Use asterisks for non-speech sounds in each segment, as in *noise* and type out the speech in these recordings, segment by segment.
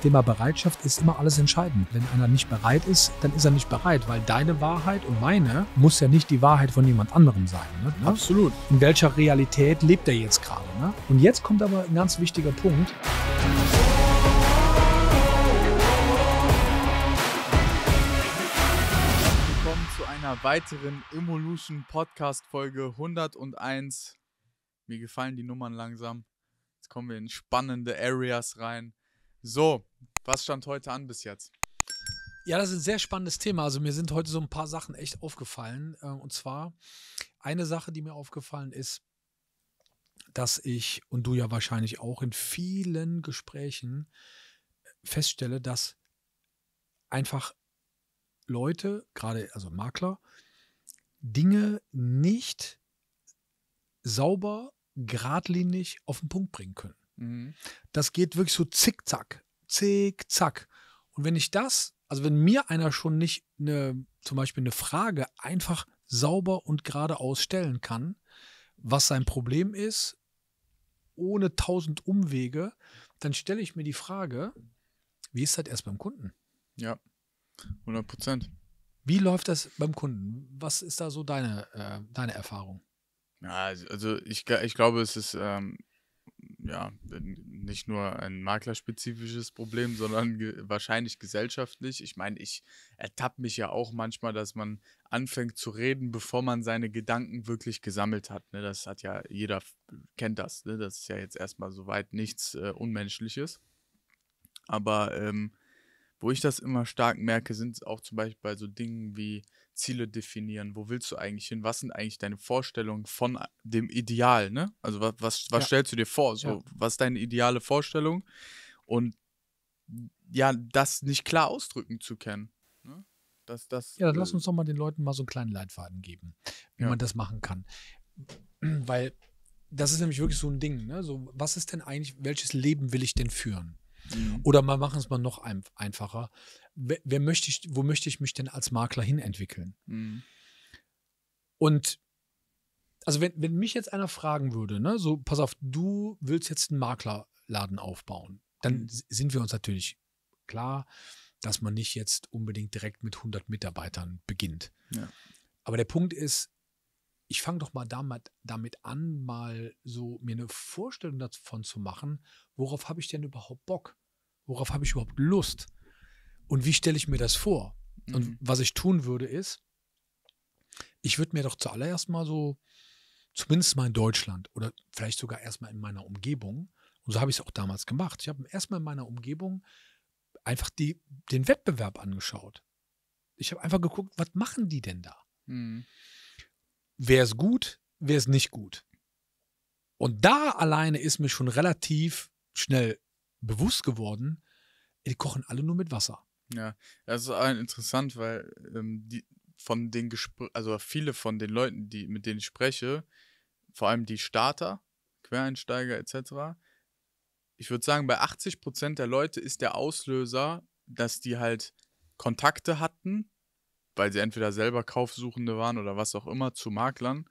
Thema Bereitschaft ist immer alles entscheidend. Wenn einer nicht bereit ist, dann ist er nicht bereit, weil deine Wahrheit und meine muss ja nicht die Wahrheit von jemand anderem sein. Ne? ne? Absolut. In welcher Realität lebt er jetzt gerade? Ne? Und jetzt kommt aber ein ganz wichtiger Punkt. Willkommen zu einer weiteren Evolution Podcast Folge 101. Mir gefallen die Nummern langsam. Jetzt kommen wir in spannende Areas rein. So, was stand heute an bis jetzt? Ja, das ist ein sehr spannendes Thema. Also mir sind heute so ein paar Sachen echt aufgefallen. Äh, und zwar eine Sache, die mir aufgefallen ist, dass ich und du ja wahrscheinlich auch in vielen Gesprächen äh, feststelle, dass einfach Leute, gerade also Makler, Dinge nicht sauber, geradlinig auf den Punkt bringen können. Mhm. Das geht wirklich so zickzack, zickzack. Und wenn ich das, also wenn mir einer schon nicht eine, zum Beispiel eine Frage einfach sauber und geradeaus stellen kann, was sein Problem ist, ohne tausend Umwege, dann stelle ich mir die Frage, wie ist das erst beim Kunden? Ja, 100 Prozent. Wie läuft das beim Kunden? Was ist da so deine, äh, deine Erfahrung? Ja, also, also ich, ich glaube, es ist ähm, ja, nicht nur ein maklerspezifisches Problem, sondern ge wahrscheinlich gesellschaftlich. Ich meine, ich ertappe mich ja auch manchmal, dass man anfängt zu reden, bevor man seine Gedanken wirklich gesammelt hat. Ne? Das hat ja jeder kennt das. Ne? Das ist ja jetzt erstmal soweit nichts äh, Unmenschliches. Aber ähm, wo ich das immer stark merke, sind es auch zum Beispiel bei so Dingen wie Ziele definieren. Wo willst du eigentlich hin? Was sind eigentlich deine Vorstellungen von dem Ideal? Ne? Also was, was, was ja. stellst du dir vor? So, ja. Was ist deine ideale Vorstellung? Und ja, das nicht klar ausdrücken zu können. Ne? Das, das, ja, dann lass uns doch mal den Leuten mal so einen kleinen Leitfaden geben, wie ja. man das machen kann. Weil das ist nämlich wirklich so ein Ding. Ne? So, was ist denn eigentlich, welches Leben will ich denn führen? Mhm. Oder mal machen es mal noch ein, einfacher. Wer, wer, möchte ich, wo möchte ich mich denn als Makler hinentwickeln? Mhm. Und also wenn, wenn mich jetzt einer fragen würde, ne, so, pass auf, du willst jetzt einen Maklerladen aufbauen, dann mhm. sind wir uns natürlich klar, dass man nicht jetzt unbedingt direkt mit 100 Mitarbeitern beginnt. Ja. Aber der Punkt ist, ich fange doch mal damit, damit an, mal so mir eine Vorstellung davon zu machen, worauf habe ich denn überhaupt Bock? Worauf habe ich überhaupt Lust? Und wie stelle ich mir das vor? Mhm. Und was ich tun würde, ist, ich würde mir doch zuallererst mal so, zumindest mal in Deutschland oder vielleicht sogar erstmal in meiner Umgebung, und so habe ich es auch damals gemacht, ich habe erstmal in meiner Umgebung einfach die, den Wettbewerb angeschaut. Ich habe einfach geguckt, was machen die denn da? Mhm wäre es gut, wäre es nicht gut. Und da alleine ist mir schon relativ schnell bewusst geworden, die kochen alle nur mit Wasser. Ja, das ist auch interessant, weil ähm, die von den Gespr also viele von den Leuten, die mit denen ich spreche, vor allem die Starter, Quereinsteiger etc. Ich würde sagen, bei 80 Prozent der Leute ist der Auslöser, dass die halt Kontakte hatten weil sie entweder selber Kaufsuchende waren oder was auch immer, zu Maklern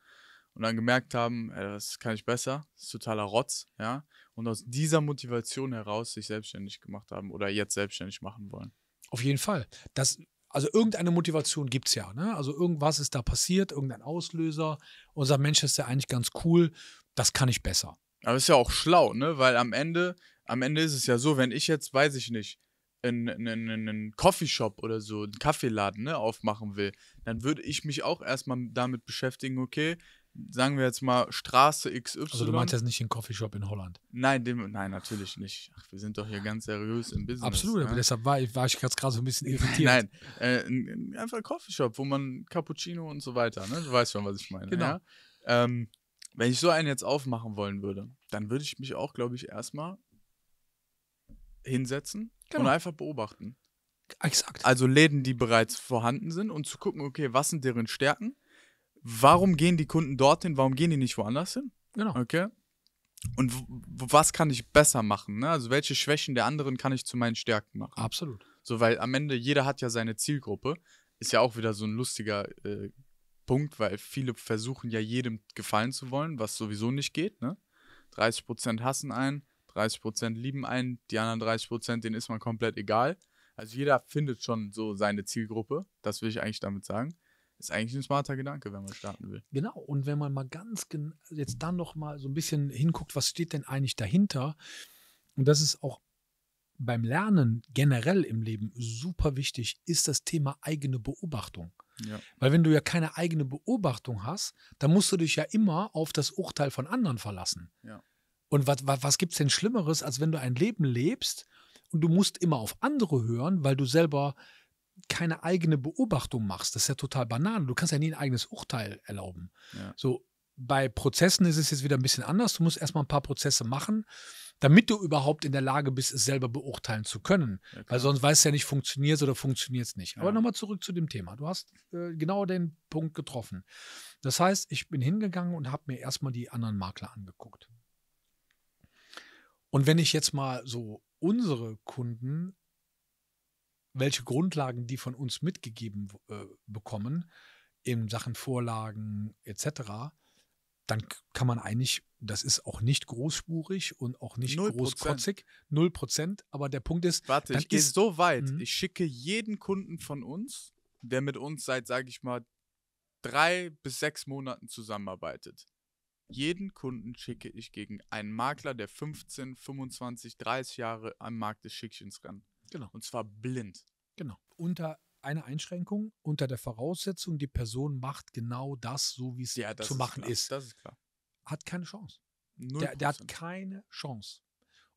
und dann gemerkt haben, ey, äh, das kann ich besser, das ist totaler Rotz, ja. Und aus dieser Motivation heraus sich selbstständig gemacht haben oder jetzt selbstständig machen wollen. Auf jeden Fall. Das, also irgendeine Motivation gibt es ja. Ne? Also irgendwas ist da passiert, irgendein Auslöser. Unser Mensch ist ja eigentlich ganz cool, das kann ich besser. Aber ist ja auch schlau, ne? Weil am Ende, am Ende ist es ja so, wenn ich jetzt, weiß ich nicht, einen, einen, einen Coffeeshop oder so, einen Kaffeeladen ne, aufmachen will, dann würde ich mich auch erstmal damit beschäftigen, okay, sagen wir jetzt mal Straße XY. Also du meinst jetzt nicht einen Coffeeshop in Holland? Nein, dem, nein, natürlich nicht. Ach, wir sind doch hier ganz seriös im Business. Absolut, ne? aber deshalb war, war ich gerade so ein bisschen *laughs* irritiert. Nein, äh, einfach einen Coffeeshop, wo man Cappuccino und so weiter, ne? du weißt schon, was ich meine. Genau. Ja? Ähm, wenn ich so einen jetzt aufmachen wollen würde, dann würde ich mich auch, glaube ich, erstmal hinsetzen Genau. Und einfach beobachten. Exakt. Also Läden, die bereits vorhanden sind und zu gucken, okay, was sind deren Stärken? Warum gehen die Kunden dorthin? Warum gehen die nicht woanders hin? Genau. Okay. Und was kann ich besser machen? Ne? Also welche Schwächen der anderen kann ich zu meinen Stärken machen? Absolut. So, weil am Ende jeder hat ja seine Zielgruppe. Ist ja auch wieder so ein lustiger äh, Punkt, weil viele versuchen ja jedem gefallen zu wollen, was sowieso nicht geht. Ne? 30% hassen einen, 30 Prozent lieben einen, die anderen 30 Prozent, denen ist man komplett egal. Also jeder findet schon so seine Zielgruppe. Das will ich eigentlich damit sagen. Ist eigentlich ein smarter Gedanke, wenn man starten will. Genau. Und wenn man mal ganz jetzt dann nochmal so ein bisschen hinguckt, was steht denn eigentlich dahinter? Und das ist auch beim Lernen generell im Leben super wichtig, ist das Thema eigene Beobachtung. Ja. Weil wenn du ja keine eigene Beobachtung hast, dann musst du dich ja immer auf das Urteil von anderen verlassen. Ja. Und was, was, was gibt es denn Schlimmeres, als wenn du ein Leben lebst und du musst immer auf andere hören, weil du selber keine eigene Beobachtung machst. Das ist ja total banal. Du kannst ja nie ein eigenes Urteil erlauben. Ja. So, bei Prozessen ist es jetzt wieder ein bisschen anders. Du musst erstmal ein paar Prozesse machen, damit du überhaupt in der Lage bist, es selber beurteilen zu können. Ja, Weil sonst weißt du ja nicht, funktioniert es oder funktioniert es nicht. Aber ja. nochmal zurück zu dem Thema. Du hast äh, genau den Punkt getroffen. Das heißt, ich bin hingegangen und habe mir erstmal die anderen Makler angeguckt. Und wenn ich jetzt mal so unsere Kunden, welche Grundlagen die von uns mitgegeben äh, bekommen, in Sachen Vorlagen etc., dann kann man eigentlich, das ist auch nicht großspurig und auch nicht 0%. großkotzig, 0 Aber der Punkt ist, warte, ich gehe so weit. Mhm. Ich schicke jeden Kunden von uns, der mit uns seit, sage ich mal, drei bis sechs Monaten zusammenarbeitet, jeden Kunden schicke ich gegen einen Makler, der 15, 25, 30 Jahre am Markt des Schickchens ich Genau. Und zwar blind. Genau. Unter einer Einschränkung, unter der Voraussetzung, die Person macht genau das, so wie es ja, zu machen ist, ist. Das ist klar. Hat keine Chance. Der, der, hat keine Chance.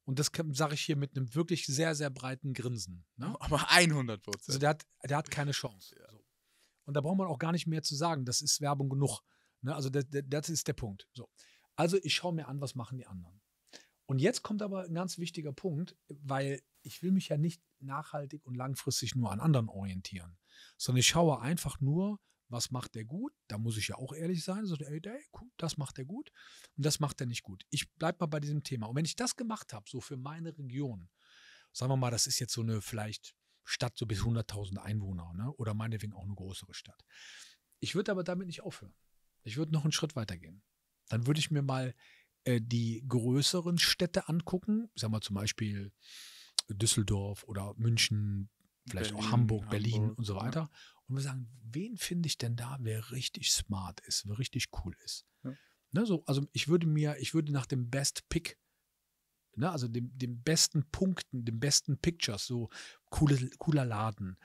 Und das sage ich hier mit einem wirklich sehr, sehr breiten Grinsen. Ne? *laughs* Aber 100 Prozent. Also der hat, der hat keine Chance. Ja. So. Und da braucht man auch gar nicht mehr zu sagen. Das ist Werbung genug. Ne, also das, das, ist der Punkt. So. Also ich schaue mir an, was machen die anderen. Und jetzt kommt aber ein ganz wichtiger Punkt, weil ich will mich ja nicht nachhaltig und langfristig nur an anderen orientieren, sondern ich schaue einfach nur, was macht der gut? Da muss ich ja auch ehrlich sein. So, ey, ey, das macht der gut und das macht er nicht gut. Ich bleibe mal bei diesem Thema. Und wenn ich das gemacht habe, so für meine Region, sagen wir mal, das ist jetzt so eine vielleicht Stadt so bis 100.000 Einwohner ne? oder meinetwegen auch eine größere Stadt. Ich würde aber damit nicht aufhören. Ich würde noch einen Schritt weiter gehen. Dann würde ich mir mal äh, die größeren Städte angucken. Ich sag mal zum Beispiel Düsseldorf oder München, vielleicht Berlin, auch Hamburg, Hamburg, Berlin und so weiter. Ja. Und wir sagen, wen finde ich denn da, wer richtig smart ist, wer richtig cool ist? Ja. Ne, so, also ich würde mir, ich würde nach dem Best Pick, ne, also dem, dem besten Punkten, dem besten Pictures, so coole, cooler Laden,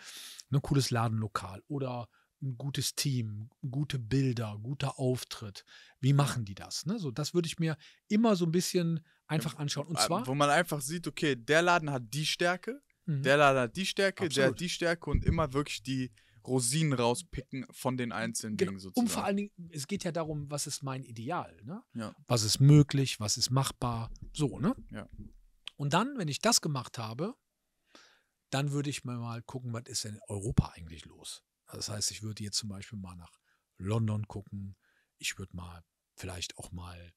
ne, cooles Ladenlokal oder ein gutes Team, gute Bilder, guter Auftritt. Wie machen die das? Ne? So, das würde ich mir immer so ein bisschen einfach anschauen. Und äh, zwar. Wo man einfach sieht, okay, der Laden hat die Stärke, mhm. der Laden hat die Stärke, Absolut. der hat die Stärke und immer wirklich die Rosinen rauspicken von den einzelnen genau. Dingen sozusagen. Und vor allen Dingen, es geht ja darum, was ist mein Ideal, ne? Ja. Was ist möglich, was ist machbar, so, ne? Ja. Und dann, wenn ich das gemacht habe, dann würde ich mir mal gucken, was ist in Europa eigentlich los? Das heißt, ich würde jetzt zum Beispiel mal nach London gucken. Ich würde mal vielleicht auch mal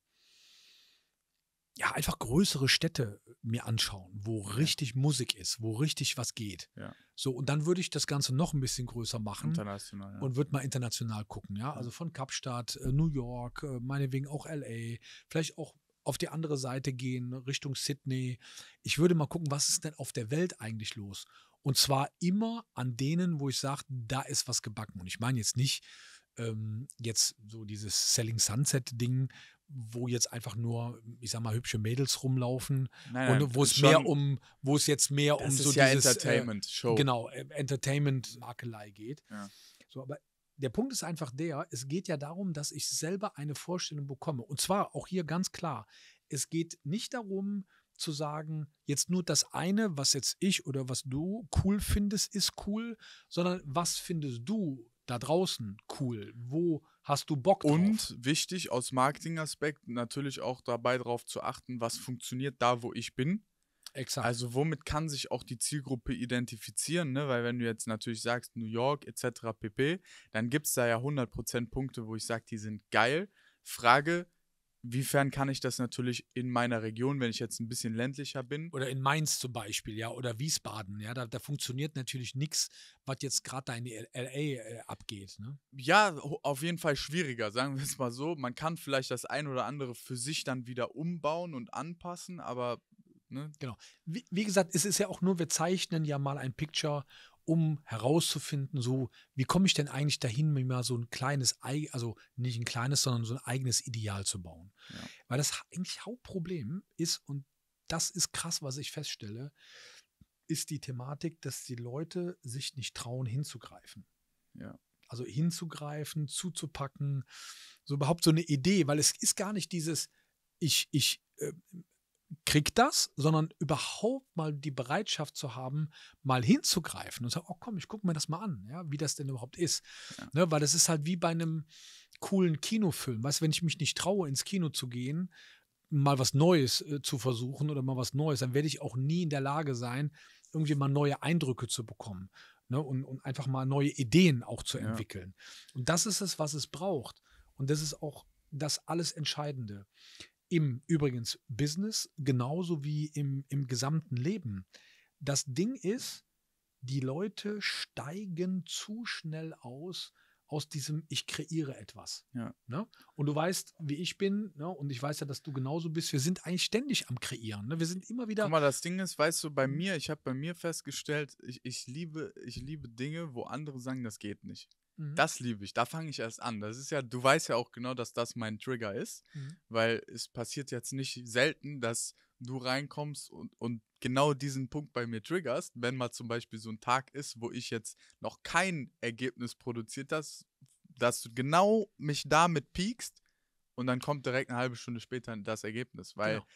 ja, einfach größere Städte mir anschauen, wo richtig ja. Musik ist, wo richtig was geht. Ja. So, und dann würde ich das Ganze noch ein bisschen größer machen. International. Ja. Und würde mal international gucken, ja. Also von Kapstadt, äh, New York, äh, meinetwegen auch LA, vielleicht auch auf die andere Seite gehen, Richtung Sydney. Ich würde mal gucken, was ist denn auf der Welt eigentlich los? Und zwar immer an denen, wo ich sage, da ist was gebacken. Und ich meine jetzt nicht ähm, jetzt so dieses Selling Sunset-Ding, wo jetzt einfach nur, ich sag mal, hübsche Mädels rumlaufen nein, nein, und wo es mehr um, wo es jetzt mehr um so ja dieses äh, Entertainment Show. Genau, äh, genau, Entertainment Makelei geht. Ja. So, aber der Punkt ist einfach der, es geht ja darum, dass ich selber eine Vorstellung bekomme und zwar auch hier ganz klar, es geht nicht darum, zu sagen, jetzt nur das eine, was jetzt ich oder was du cool findest, ist cool, sondern was findest du da draußen cool? Wo hast du Bock drauf? Und wichtig aus Marketingaspekt natürlich auch dabei darauf zu achten, was funktioniert da, wo ich bin. Exakt. Also womit kann sich auch die Zielgruppe identifizieren, ne? weil wenn du jetzt natürlich sagst New York etc. pp., dann gibt es da ja 100% Punkte, wo ich sage, die sind geil. Frage, Inwiefern kann ich das natürlich in meiner Region, wenn ich jetzt ein bisschen ländlicher bin? Oder in Mainz zum Beispiel, ja, oder Wiesbaden, ja, da, da funktioniert natürlich nichts, was jetzt gerade da in LA äh, abgeht. Ne? Ja, auf jeden Fall schwieriger, *laughs* sagen wir es mal so. Man kann vielleicht das ein oder andere für sich dann wieder umbauen und anpassen, aber Ne? Genau. Wie, wie, gesagt, es ist ja auch nur, wir zeichnen ja mal ein Picture um herauszufinden, so wie komme ich denn eigentlich dahin, mir mal so ein kleines, also nicht ein kleines, sondern so ein eigenes Ideal zu bauen. Ja. Weil das eigentlich Hauptproblem ist, und das ist krass, was ich feststelle, ist die Thematik, dass die Leute sich nicht trauen, hinzugreifen. Ja. Also hinzugreifen, zuzupacken, so überhaupt so eine Idee, weil es ist gar nicht dieses, ich, ich, äh, kriegt das, sondern überhaupt mal die Bereitschaft zu haben, mal hinzugreifen und zu sagen, oh komm, ich gucke mir das mal an, ja, wie das denn überhaupt ist. Ja. Ne, weil das ist halt wie bei einem coolen Kinofilm. Weißt du, wenn ich mich nicht traue, ins Kino zu gehen, mal was Neues äh, zu versuchen oder mal was Neues, dann werde ich auch nie in der Lage sein, irgendwie mal neue Eindrücke zu bekommen. Ne, und, und, einfach mal neue Ideen auch zu entwickeln. Und das ist es, was es braucht. Und das ist auch das alles Entscheidende im übrigens Business genauso wie im, im gesamten Leben. Das Ding ist, die Leute steigen zu schnell aus aus diesem ich kreiere etwas. Ja. Ne? Und du weißt, wie ich bin, ne? und ich weiß ja, dass du genauso bist. Wir sind eigentlich ständig am Kreieren. Ne? Wir sind immer wieder. Guck mal, das Ding ist, weißt du, bei mir, ich habe bei mir festgestellt, ich, ich, liebe, ich liebe Dinge, wo andere sagen, das geht nicht. Mhm. Das liebe ich. Da fange ich erst an. Das ist ja, du weißt ja auch genau, dass das mein Trigger ist, mhm. weil es passiert jetzt nicht selten, dass du reinkommst und, und genau diesen Punkt bei mir triggerst, wenn mal zum Beispiel so ein Tag ist, wo ich jetzt noch kein Ergebnis produziert habe, dass du genau mich damit piekst und dann kommt direkt eine halbe Stunde später das Ergebnis, weil genau.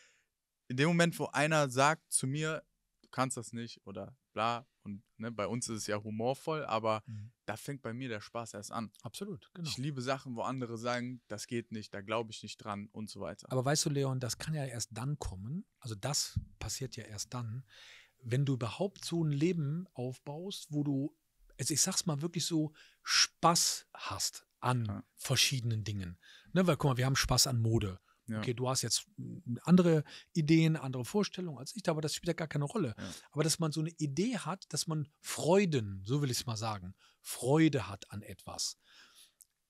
in dem Moment, wo einer sagt zu mir, du kannst das nicht oder bla. Und ne, bei uns ist es ja humorvoll, aber mhm. da fängt bei mir der Spaß erst an. Absolut, genau. Ich liebe Sachen, wo andere sagen, das geht nicht, da glaube ich nicht dran und so weiter. Aber weißt du, Leon, das kann ja erst dann kommen. Also das passiert ja erst dann, wenn du überhaupt so ein Leben aufbaust, wo du, also ich sag's mal wirklich so, Spaß hast an ja. verschiedenen Dingen. Ne, weil guck mal, wir haben Spaß an Mode. Ja. Okay, du hast jetzt andere Ideen, andere Vorstellungen als ich, aber das spielt ja gar keine Rolle. Ja. Aber dass man so eine Idee hat, dass man Freuden, so will ich es mal sagen, Freude hat an etwas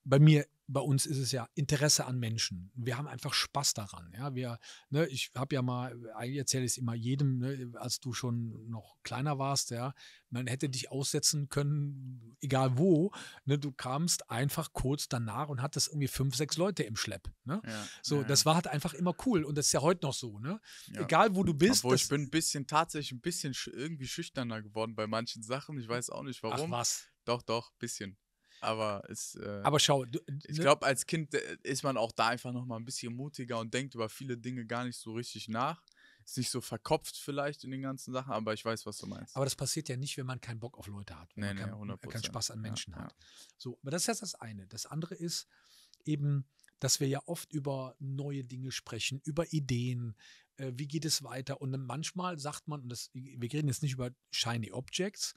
bei mir, bei uns ist es ja Interesse an Menschen. Wir haben einfach Spaß daran. Ja, wir, ne, ich habe ja mal, eigentlich erzähle es immer jedem, ne, als du schon noch kleiner warst, ja, man hätte dich aussetzen können, egal wo. Ne, du kamst einfach kurz danach und hattest irgendwie fünf, sechs Leute im Schlepp. Ne? Ja, so, ja. das war halt einfach immer cool und das ist ja heute noch so. Ne? Ja. Egal wo du bist. Obwohl ich bin ein bisschen tatsächlich ein bisschen irgendwie schüchterner geworden bei manchen Sachen. Ich weiß auch nicht warum. Ach was? Doch, doch, bisschen. Aber es. Äh, aber schau, du, ich ne glaube, als Kind äh, ist man auch da einfach nochmal ein bisschen mutiger und denkt über viele Dinge gar nicht so richtig nach. Ist nicht so verkopft vielleicht in den ganzen Sachen, aber ich weiß, was du meinst. Aber das passiert ja nicht, wenn man keinen Bock auf Leute hat, wenn nee, man nee, keinen, keinen Spaß an Menschen ja, hat. Ja. So, aber das ist jetzt das eine. Das andere ist eben, dass wir ja oft über neue Dinge sprechen, über Ideen, äh, wie geht es weiter. Und manchmal sagt man, und das, wir reden jetzt nicht über Shiny Objects,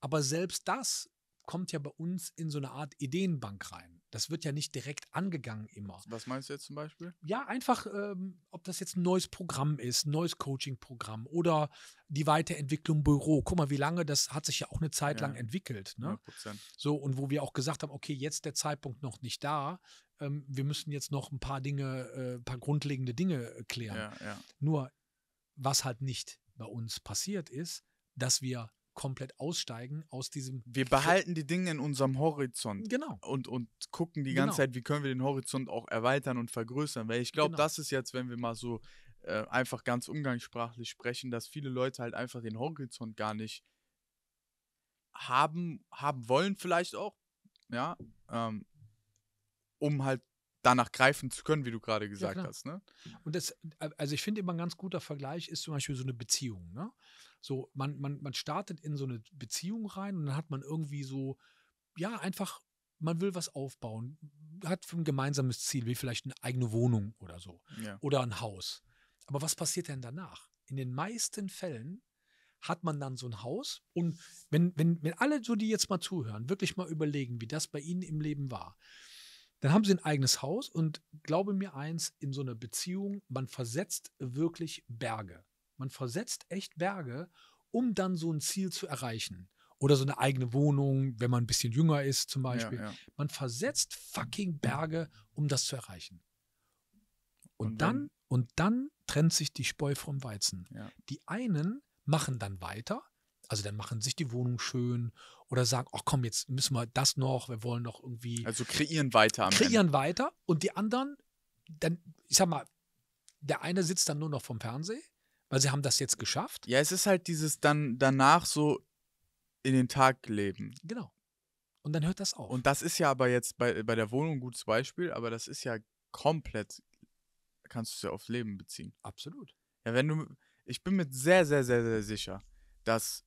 aber selbst das kommt ja bei uns in so eine Art Ideenbank rein. Das wird ja nicht direkt angegangen immer. Was meinst du jetzt zum Beispiel? Ja, einfach, ähm, ob das jetzt ein neues Programm ist, ein neues Coaching-Programm oder die Weiterentwicklung Büro. Guck mal, wie lange, das hat sich ja auch eine Zeit ja. lang entwickelt. Ne? 100%. So, und wo wir auch gesagt haben, okay, jetzt der Zeitpunkt noch nicht da. Ähm, wir müssen jetzt noch ein paar Dinge, äh, paar grundlegende Dinge äh, klären. Ja, ja. Nur, was halt nicht bei uns passiert ist, dass wir komplett aussteigen aus diesem. Wir behalten die Dinge in unserem Horizont. Genau. Und, und gucken die genau. ganze genau. Zeit, wie können wir den Horizont auch erweitern und vergrößern. Weil ich glaube, genau. das ist jetzt, wenn wir mal so äh, einfach ganz umgangssprachlich sprechen, dass viele Leute halt einfach den Horizont gar nicht haben, haben wollen, vielleicht auch. Ja. Ähm, um halt danach greifen zu können, wie du gerade gesagt ja, hast. Ne? Und das, also ich finde immer ein ganz guter Vergleich ist zum Beispiel so eine Beziehung. Ne? So, man, man, man startet in so eine Beziehung rein und dann hat man irgendwie so, ja, einfach, man will was aufbauen, hat für ein gemeinsames Ziel, wie vielleicht eine eigene Wohnung oder so. Ja. Oder ein Haus. Aber was passiert denn danach? In den meisten Fällen hat man dann so ein Haus. Und wenn, wenn, wenn alle so, die jetzt mal zuhören, wirklich mal überlegen, wie das bei ihnen im Leben war, dann haben sie ein eigenes Haus und glaube mir eins, in so einer Beziehung, man versetzt wirklich Berge. Man versetzt echt Berge, um dann so ein Ziel zu erreichen. Oder so eine eigene Wohnung, wenn man ein bisschen jünger ist zum Beispiel. Ja, ja. Man versetzt fucking Berge, um das zu erreichen. Und, und dann, und dann trennt sich die Spoil vom Weizen. Ja. Die einen machen dann weiter, also dann machen sich die Wohnung schön oder sagen, ach komm, jetzt müssen wir das noch, wir wollen noch irgendwie. Also kreieren weiter. kreieren Ende. weiter und die anderen, dann, ich sag mal, der eine sitzt dann nur noch vom Fernseher weil sie haben das jetzt geschafft. Ja, es ist halt dieses dann danach so in den Tag leben. Genau. Und dann hört das auf. Und das ist ja aber jetzt bei, bei der Wohnung ein gutes Beispiel, aber das ist ja komplett, kannst du es ja aufs Leben beziehen. Absolut. Ja, wenn du, ich bin mir sehr, sehr, sehr, sehr sicher, dass,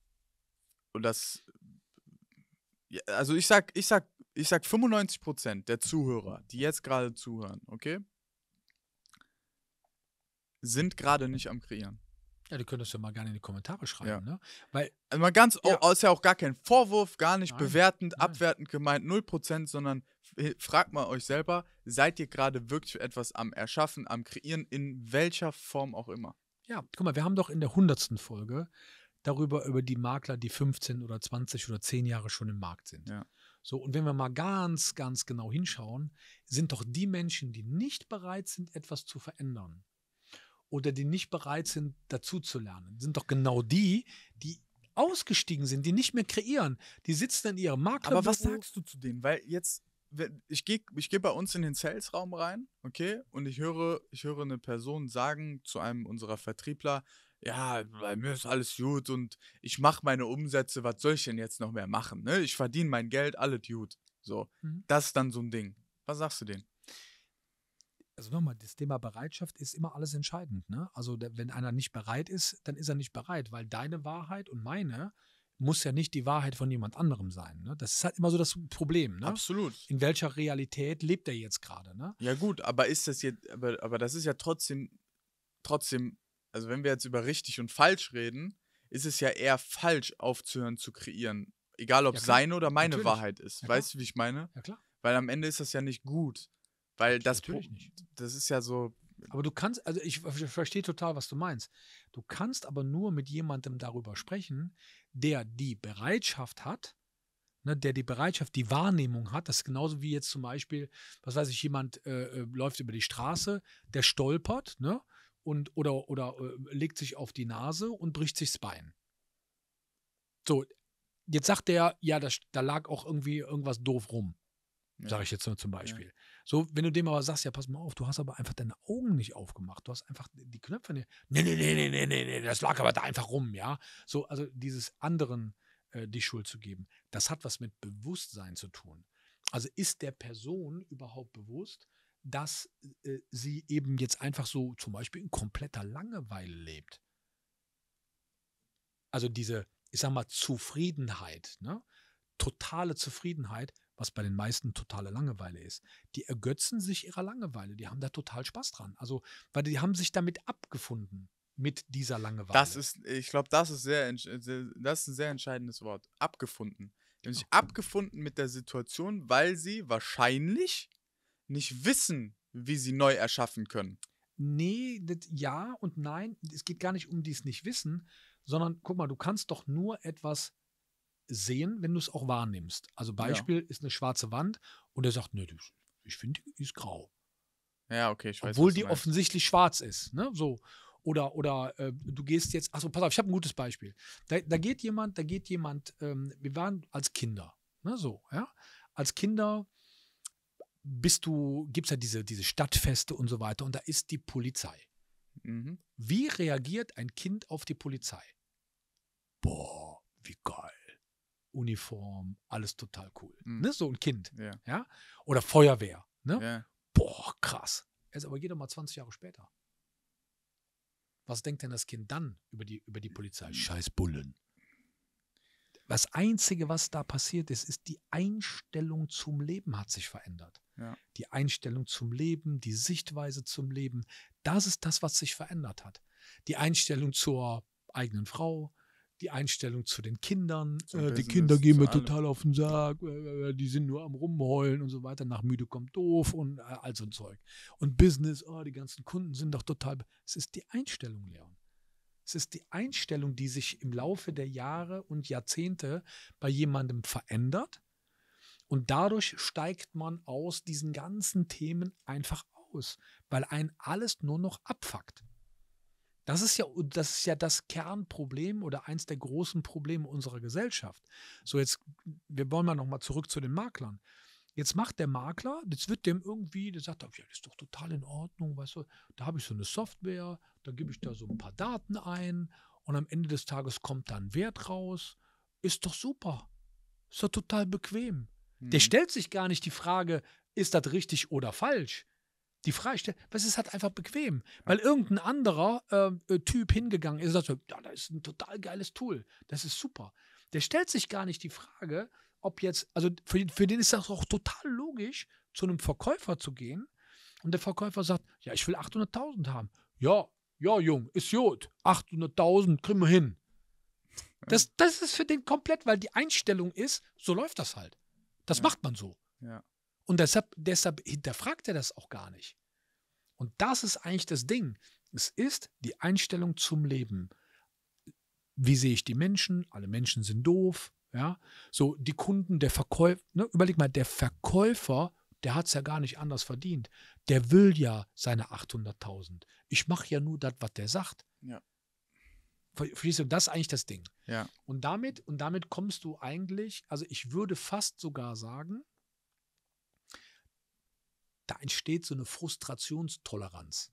und das, also ich sag, ich sag, ich sag 95 der Zuhörer, die jetzt gerade zuhören, okay, sind gerade nicht am Kreieren. Ja, die können das ja mal gerne in die Kommentare schreiben, ja. ne? Weil. Also mal ganz, oh, ja. Oh, ist ja auch gar kein Vorwurf, gar nicht Nein. bewertend, Nein. abwertend gemeint, 0%, sondern fragt mal euch selber, seid ihr gerade wirklich etwas am Erschaffen, am Kreieren, in welcher Form auch immer? Ja, guck mal, wir haben doch in der 100. Folge darüber, über die Makler, die 15 oder 20 oder 10 Jahre schon im Markt sind. Ja. So, und wenn wir mal ganz, ganz genau hinschauen, sind doch die Menschen, die nicht bereit sind, etwas zu verändern, oder die nicht bereit sind, dazu zu lernen. Sind doch genau die, die ausgestiegen sind, die nicht mehr kreieren. Die sitzen in ihrem Markt. Aber was sagst du zu denen? Weil jetzt, ich gehe ich geh bei uns in den Sales-Raum rein, okay, und ich höre, ich höre eine Person sagen zu einem unserer Vertriebler, ja, bei mir ist alles gut und ich mache meine Umsätze, was soll ich denn jetzt noch mehr machen? Ne? Ich verdiene mein Geld, alles gut. So, mhm. das ist dann so ein Ding. Was sagst du denen? also nochmal, das Thema Bereitschaft ist immer alles entscheidend. Ne? Also wenn einer nicht bereit ist, dann ist er nicht bereit, weil deine Wahrheit und meine muss ja nicht die Wahrheit von jemand anderem sein. Ne? Das ist halt immer so das Problem. Ne? Absolut. In welcher Realität lebt er jetzt gerade? Ne? Ja gut, aber ist das jetzt, aber, aber das ist ja trotzdem, trotzdem, also wenn wir jetzt über richtig und falsch reden, ist es ja eher falsch aufzuhören zu kreieren. Egal ob ja, seine oder meine Natürlich. Wahrheit ist. Ja, weißt du, wie ich meine? Ja klar. Weil am Ende ist das ja nicht gut. Weil das Natürlich nicht. Das ist ja so. Aber du kannst, also ich verstehe total, was du meinst. Du kannst aber nur mit jemandem darüber sprechen, der die Bereitschaft hat, Ne, der die Bereitschaft, die Wahrnehmung hat, das ist genauso wie jetzt zum Beispiel, was weiß ich, jemand äh, äh läuft über die Straße, der stolpert, ne? Und, oder oder äh, legt sich auf die Nase und bricht sich das Bein. So, jetzt sagt der, ja, das, da lag auch irgendwie irgendwas doof rum sage ich jetzt nur zum Beispiel. Ja. So, wenn du dem aber sagst, ja, pass mal auf, du hast aber einfach deine Augen nicht aufgemacht, du hast einfach die Knöpfe nicht. Nee, nee, ne, nee, ne, nee, nee, nee, nee, das lag aber da einfach rum, ja. So, also dieses anderen äh, die Schuld zu geben, das hat was mit Bewusstsein zu tun. Also ist der Person überhaupt bewusst, dass äh, sie eben jetzt einfach so zum Beispiel in kompletter Langeweile lebt? Also diese, ich sag mal, Zufriedenheit, ne? totale Zufriedenheit was bei den meisten totale Langeweile ist. Die ergötzen sich ihrer Langeweile, die haben da total Spaß dran. Also, weil die haben sich damit abgefunden mit dieser Langeweile. Das ist, ich glaube, das ist sehr, das ist ein sehr entscheidendes Wort. Abgefunden. Die haben sich okay. abgefunden mit der Situation, weil sie wahrscheinlich nicht wissen, wie sie neu erschaffen können. Nee, das, ja und nein. Es geht gar nicht um dies nicht wissen, sondern guck mal, du kannst doch nur etwas sehen, wenn du es auch wahrnimmst. Also Beispiel ja. ist eine schwarze Wand und er sagt, ne, ich finde, die ist grau. Ja, okay, ich weiß. Obwohl die meinst. offensichtlich schwarz ist, ne? So. Oder, oder äh, du gehst jetzt, achso, pass auf, ich habe ein gutes Beispiel. Da, da, geht jemand, da geht jemand, ähm, wir waren als Kinder, ne, so, ja. Als Kinder bist du, gibt es ja diese, diese Stadtfeste und so weiter und da ist die Polizei. Mhm. Wie reagiert ein Kind auf die Polizei? Boah, wie geil. Uniform, alles total cool. Mhm. Ne? So ein Kind. Ja. ja? Oder Feuerwehr. Ne? Ja. Boah, krass. Er ist aber jeder mal 20 Jahre später. Was denkt denn das Kind dann über die, über die Polizei? Mhm. Scheiß Bullen. Das Einzige, was da passiert ist, ist, die Einstellung zum Leben hat sich verändert. Ja. Die Einstellung zum Leben, die Sichtweise zum Leben, das ist das, was sich verändert hat. Die Einstellung zur eigenen Frau, die Einstellung zu den Kindern. äh, die Kinder gehen mir total allem. auf den Sack, äh, äh, äh, die sind nur am Rumheulen und so weiter. Nach müde kommt doof und äh, all so ein Zeug. Und Business, oh, die ganzen Kunden sind doch total. Es ist die Einstellung, Leon. Es ist die Einstellung, die sich im Laufe der Jahre und Jahrzehnte bei jemandem verändert. Und dadurch steigt man aus diesen ganzen Themen einfach aus, weil ein alles nur noch abfuckt. Das ist ja, das ist ja das Kernproblem oder eins der großen Probleme unserer Gesellschaft. So jetzt, wir wollen mal nochmal zurück zu den Maklern. Jetzt macht der Makler, jetzt wird dem irgendwie, der sagt, ja, das ist doch total in Ordnung, weißt du, da habe ich so eine Software, da gebe ich da so ein paar Daten ein und am Ende des Tages kommt da ein Wert raus. Ist doch super. Ist doch total bequem. Mhm. Der stellt sich gar nicht die Frage, ist das richtig oder falsch? Die Freistellung, weil es ist halt einfach bequem, weil irgendein anderer ähm, äh, Typ hingegangen ist und sagt, ja, das ist ein total geiles Tool, das ist super. Der stellt sich gar nicht die Frage, ob jetzt, also für, den, für den ist das auch total logisch, zu einem Verkäufer zu gehen und der Verkäufer sagt, ja, ich will 800.000 haben. Ja, ja, Jung, ist gut, 800.000 kriegen wir hin. Das, das ist für den komplett, weil die Einstellung ist, so läuft das halt. Das ja. macht man so. Ja. Und deshalb, deshalb hinterfragt er das auch gar nicht. Und das ist eigentlich das Ding. Es ist die Einstellung zum Leben. Wie sehe ich die Menschen? Alle Menschen sind doof. Ja, so die Kunden, der Verkäufer, ne? überleg mal, der Verkäufer, der hat es ja gar nicht anders verdient. Der will ja seine 800.000. Ich mache ja nur das, was der sagt. Ja. Verstehst du, das ist eigentlich das Ding. Ja. Und damit, und damit kommst du eigentlich, also ich würde fast sogar sagen, da entsteht so eine Frustrationstoleranz.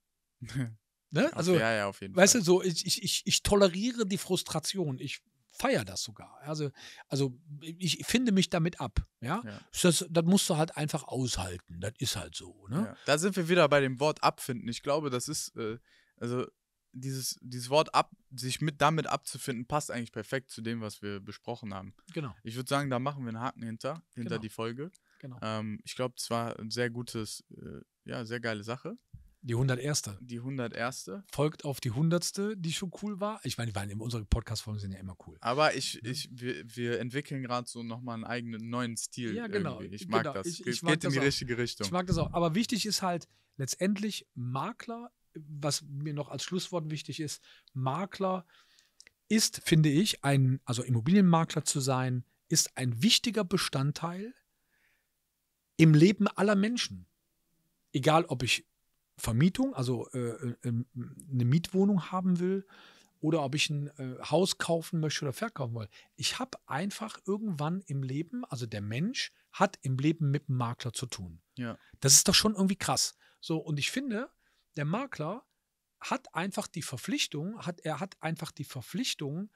*laughs* ne? Also, ja, ja, auf jeden weißt Fall. du, so ich, ich, ich toleriere die Frustration. Ich feiere das sogar. Also, also ich finde mich damit ab. Ja? ja. Das, das musst du halt einfach aushalten. Das ist halt so. Ne? Ja. Da sind wir wieder bei dem Wort abfinden. Ich glaube, das ist, äh, also dieses, dieses Wort ab, sich mit damit abzufinden, passt eigentlich perfekt zu dem, was wir besprochen haben. Genau. Ich würde sagen, da machen wir einen Haken hinter, hinter genau. die Folge. Genau. Ähm, ich glaube, es war ein sehr gutes, äh, ja, sehr geile Sache. Die 101. Die 101. Folgt auf die 100. die schon cool war. Ich meine, meine unsere Podcast-Folgen sind ja immer cool. Aber ich, ja. Ne? ich, wir, wir entwickeln gerade so nochmal einen eigenen neuen Stil. Ja, genau. Irgendwie. Ich genau. mag genau. das. Ich, ich Geht mag in das die auch. richtige Richtung. Ich mag das auch. Aber wichtig ist halt letztendlich Makler, was mir noch als Schlusswort wichtig ist, Makler ist, finde ich, ein, also Immobilienmakler zu sein, ist ein wichtiger Bestandteil im Leben aller Menschen. Egal, ob ich Vermietung, also äh, äh ähm, eine Mietwohnung haben will oder ob ich ein äh, Haus kaufen möchte oder verkaufen will. Ich habe einfach irgendwann im Leben, also der Mensch hat im Leben mit dem Makler zu tun. Ja. Das ist doch schon irgendwie krass. So, und ich finde, der Makler hat einfach die Verpflichtung, hat, er hat einfach die Verpflichtung,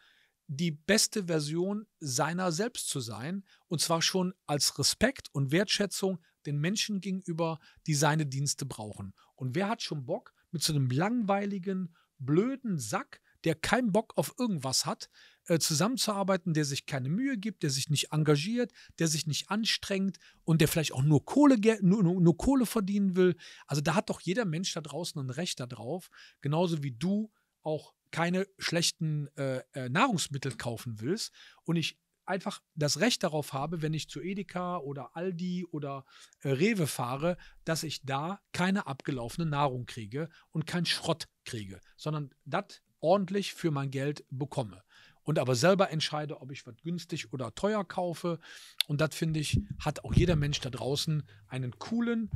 die beste Version seiner selbst zu sein. Und zwar schon als Respekt und Wertschätzung den Menschen gegenüber, die seine Dienste brauchen. Und wer hat schon Bock, mit so einem langweiligen, blöden Sack, der keinen Bock auf irgendwas hat, äh, zusammenzuarbeiten, der sich keine Mühe gibt, der sich nicht engagiert, der sich nicht anstrengt und der vielleicht auch nur Kohle, nur, nur, nur Kohle verdienen will. Also da hat doch jeder Mensch da draußen ein Recht darauf, genauso wie du auch keine schlechten äh, äh, Nahrungsmittel kaufen willst und ich einfach das Recht darauf habe, wenn ich zu Edeka oder Aldi oder äh, Rewe fahre, dass ich da keine abgelaufene Nahrung kriege und keinen Schrott kriege, sondern das ordentlich für mein Geld bekomme. Und aber selber entscheide, ob ich was günstig oder teuer kaufe. Und das finde ich, hat auch jeder Mensch da draußen einen coolen,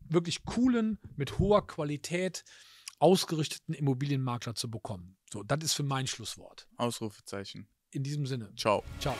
wirklich coolen, mit hoher Qualität ausgerichteten Immobilienmakler zu bekommen. So, das ist für mein Schlusswort. Ausrufezeichen. In diesem Sinne. Ciao. Ciao.